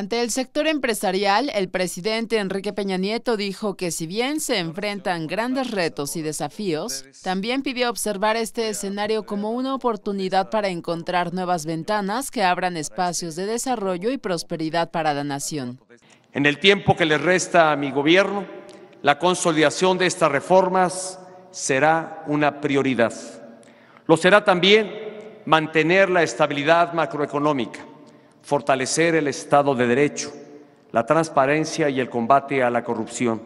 Ante el sector empresarial, el presidente Enrique Peña Nieto dijo que si bien se enfrentan grandes retos y desafíos, también pidió observar este escenario como una oportunidad para encontrar nuevas ventanas que abran este espacios de desarrollo y prosperidad para la nación. Este en el tiempo que le resta a mi gobierno, la consolidación de estas reformas será una prioridad. Lo será también mantener la estabilidad macroeconómica fortalecer el Estado de Derecho, la transparencia y el combate a la corrupción,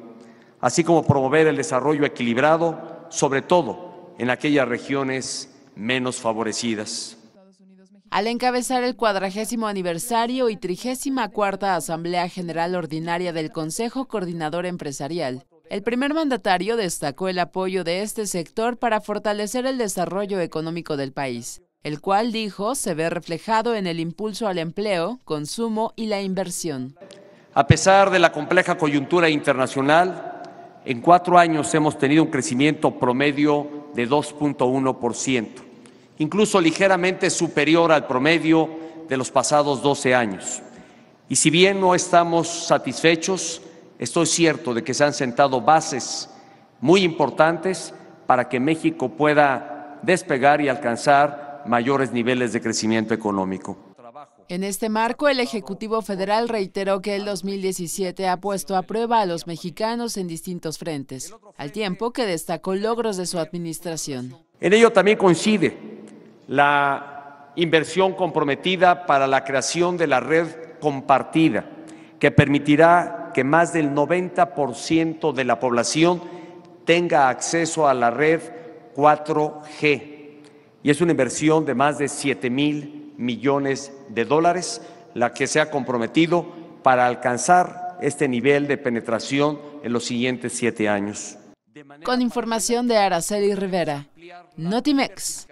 así como promover el desarrollo equilibrado, sobre todo en aquellas regiones menos favorecidas. Al encabezar el cuadragésimo aniversario y trigésima cuarta Asamblea General Ordinaria del Consejo Coordinador Empresarial, el primer mandatario destacó el apoyo de este sector para fortalecer el desarrollo económico del país el cual dijo se ve reflejado en el impulso al empleo, consumo y la inversión. A pesar de la compleja coyuntura internacional, en cuatro años hemos tenido un crecimiento promedio de 2.1%, incluso ligeramente superior al promedio de los pasados 12 años. Y si bien no estamos satisfechos, estoy cierto de que se han sentado bases muy importantes para que México pueda despegar y alcanzar mayores niveles de crecimiento económico. En este marco, el Ejecutivo Federal reiteró que el 2017 ha puesto a prueba a los mexicanos en distintos frentes, al tiempo que destacó logros de su administración. En ello también coincide la inversión comprometida para la creación de la red compartida, que permitirá que más del 90% de la población tenga acceso a la red 4G y es una inversión de más de 7 mil millones de dólares la que se ha comprometido para alcanzar este nivel de penetración en los siguientes siete años. Con información de Araceli Rivera, Notimex.